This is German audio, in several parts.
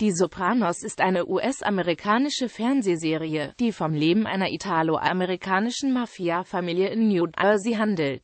Die Sopranos ist eine US-amerikanische Fernsehserie, die vom Leben einer italo-amerikanischen Mafia-Familie in New Jersey handelt.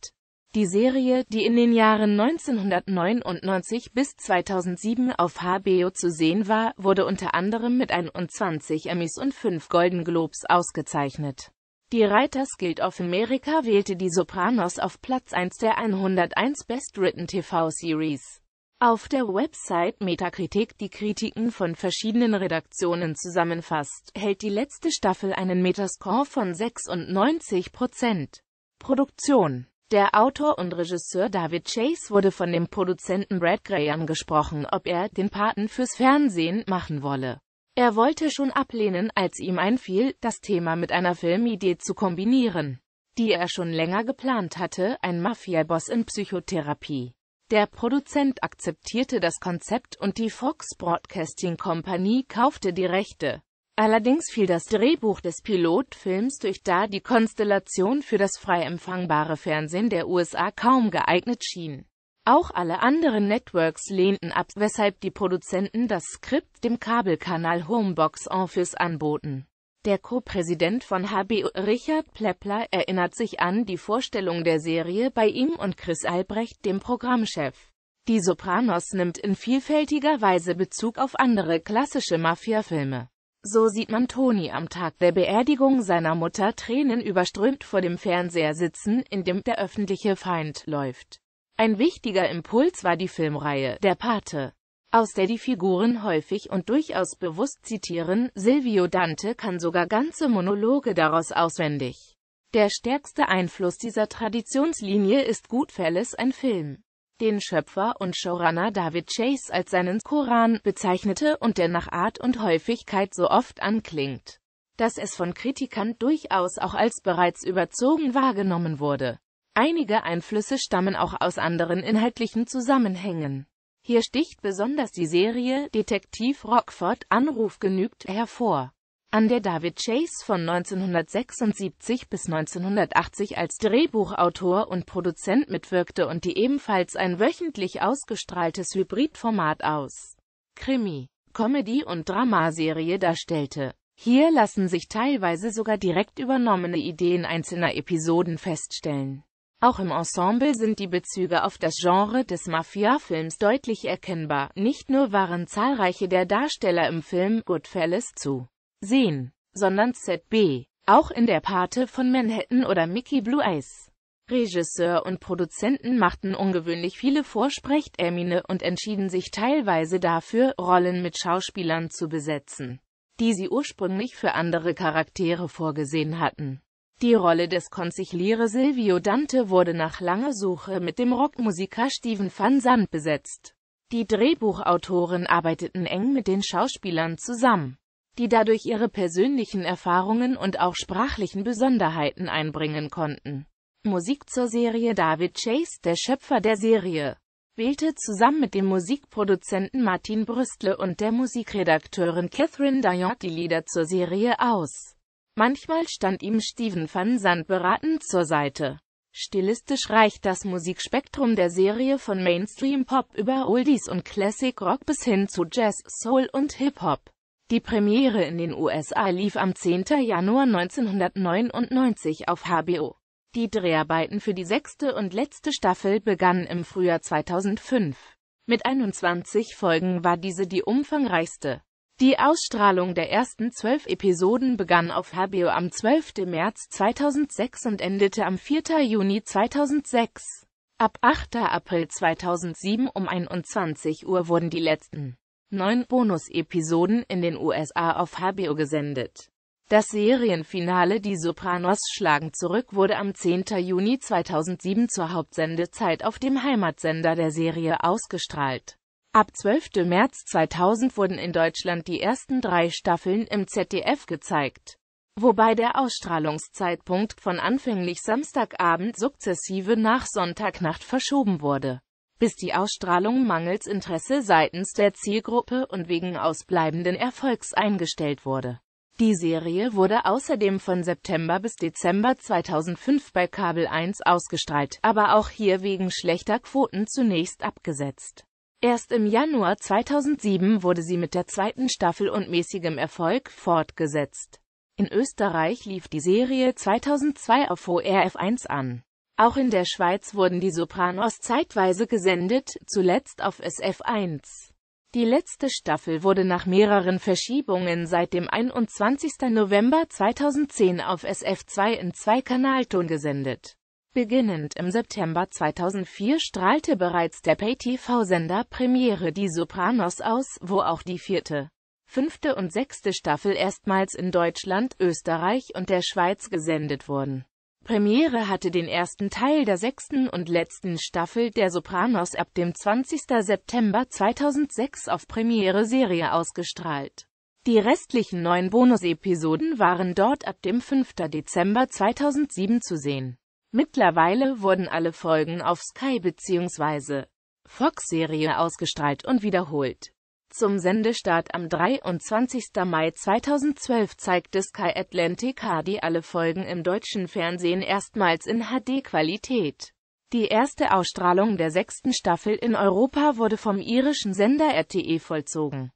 Die Serie, die in den Jahren 1999 bis 2007 auf HBO zu sehen war, wurde unter anderem mit 21 Emmys und 5 Golden Globes ausgezeichnet. Die Writers Guild of America wählte die Sopranos auf Platz 1 der 101 Best Written TV Series auf der Website Metakritik die Kritiken von verschiedenen Redaktionen zusammenfasst, hält die letzte Staffel einen Metascore von 96%. Prozent. Produktion Der Autor und Regisseur David Chase wurde von dem Produzenten Brad Gray angesprochen, ob er den Paten fürs Fernsehen machen wolle. Er wollte schon ablehnen, als ihm einfiel, das Thema mit einer Filmidee zu kombinieren, die er schon länger geplant hatte, ein Mafia-Boss in Psychotherapie. Der Produzent akzeptierte das Konzept und die Fox Broadcasting Company kaufte die Rechte. Allerdings fiel das Drehbuch des Pilotfilms durch, da die Konstellation für das frei empfangbare Fernsehen der USA kaum geeignet schien. Auch alle anderen Networks lehnten ab, weshalb die Produzenten das Skript dem Kabelkanal Homebox Office anboten der Co-Präsident von HBO, Richard Plepler, erinnert sich an die Vorstellung der Serie bei ihm und Chris Albrecht, dem Programmchef. Die Sopranos nimmt in vielfältiger Weise Bezug auf andere klassische Mafia-Filme. So sieht man Toni am Tag der Beerdigung seiner Mutter tränenüberströmt vor dem Fernseher sitzen, in dem der öffentliche Feind läuft. Ein wichtiger Impuls war die Filmreihe Der Pate aus der die Figuren häufig und durchaus bewusst zitieren, Silvio Dante kann sogar ganze Monologe daraus auswendig. Der stärkste Einfluss dieser Traditionslinie ist Goodfellas, ein Film, den Schöpfer und Showrunner David Chase als seinen Koran bezeichnete und der nach Art und Häufigkeit so oft anklingt, dass es von Kritikern durchaus auch als bereits überzogen wahrgenommen wurde. Einige Einflüsse stammen auch aus anderen inhaltlichen Zusammenhängen. Hier sticht besonders die Serie Detektiv Rockford Anruf genügt hervor an der David Chase von 1976 bis 1980 als Drehbuchautor und Produzent mitwirkte und die ebenfalls ein wöchentlich ausgestrahltes Hybridformat aus Krimi, Comedy und Dramaserie darstellte. Hier lassen sich teilweise sogar direkt übernommene Ideen einzelner Episoden feststellen. Auch im Ensemble sind die Bezüge auf das Genre des Mafia-Films deutlich erkennbar. Nicht nur waren zahlreiche der Darsteller im Film Goodfellas zu sehen, sondern ZB. Auch in der Pate von Manhattan oder Mickey Blue Eyes. Regisseur und Produzenten machten ungewöhnlich viele Vorsprechtermine und entschieden sich teilweise dafür, Rollen mit Schauspielern zu besetzen, die sie ursprünglich für andere Charaktere vorgesehen hatten. Die Rolle des Konzigliere Silvio Dante wurde nach langer Suche mit dem Rockmusiker Steven van Zandt besetzt. Die Drehbuchautoren arbeiteten eng mit den Schauspielern zusammen, die dadurch ihre persönlichen Erfahrungen und auch sprachlichen Besonderheiten einbringen konnten. Musik zur Serie David Chase, der Schöpfer der Serie, wählte zusammen mit dem Musikproduzenten Martin Brüstle und der Musikredakteurin Catherine Dion die Lieder zur Serie aus. Manchmal stand ihm Steven van Sand beratend zur Seite. Stilistisch reicht das Musikspektrum der Serie von Mainstream-Pop über Oldies und Classic Rock bis hin zu Jazz, Soul und Hip-Hop. Die Premiere in den USA lief am 10. Januar 1999 auf HBO. Die Dreharbeiten für die sechste und letzte Staffel begannen im Frühjahr 2005. Mit 21 Folgen war diese die umfangreichste. Die Ausstrahlung der ersten zwölf Episoden begann auf HBO am 12. März 2006 und endete am 4. Juni 2006. Ab 8. April 2007 um 21 Uhr wurden die letzten neun Bonus-Episoden in den USA auf HBO gesendet. Das Serienfinale Die Sopranos schlagen zurück wurde am 10. Juni 2007 zur Hauptsendezeit auf dem Heimatsender der Serie ausgestrahlt. Ab 12. März 2000 wurden in Deutschland die ersten drei Staffeln im ZDF gezeigt, wobei der Ausstrahlungszeitpunkt von anfänglich Samstagabend sukzessive nach Sonntagnacht verschoben wurde, bis die Ausstrahlung mangels Interesse seitens der Zielgruppe und wegen ausbleibenden Erfolgs eingestellt wurde. Die Serie wurde außerdem von September bis Dezember 2005 bei Kabel 1 ausgestrahlt, aber auch hier wegen schlechter Quoten zunächst abgesetzt. Erst im Januar 2007 wurde sie mit der zweiten Staffel und mäßigem Erfolg fortgesetzt. In Österreich lief die Serie 2002 auf ORF1 an. Auch in der Schweiz wurden die Sopranos zeitweise gesendet, zuletzt auf SF1. Die letzte Staffel wurde nach mehreren Verschiebungen seit dem 21. November 2010 auf SF2 in zwei Kanalton gesendet. Beginnend im September 2004 strahlte bereits der Pay-TV-Sender Premiere die Sopranos aus, wo auch die vierte, fünfte und sechste Staffel erstmals in Deutschland, Österreich und der Schweiz gesendet wurden. Premiere hatte den ersten Teil der sechsten und letzten Staffel der Sopranos ab dem 20. September 2006 auf Premiere Serie ausgestrahlt. Die restlichen neun Bonus-Episoden waren dort ab dem 5. Dezember 2007 zu sehen. Mittlerweile wurden alle Folgen auf Sky bzw. Fox-Serie ausgestrahlt und wiederholt. Zum Sendestart am 23. Mai 2012 zeigte Sky Atlantic HD alle Folgen im deutschen Fernsehen erstmals in HD-Qualität. Die erste Ausstrahlung der sechsten Staffel in Europa wurde vom irischen Sender RTE vollzogen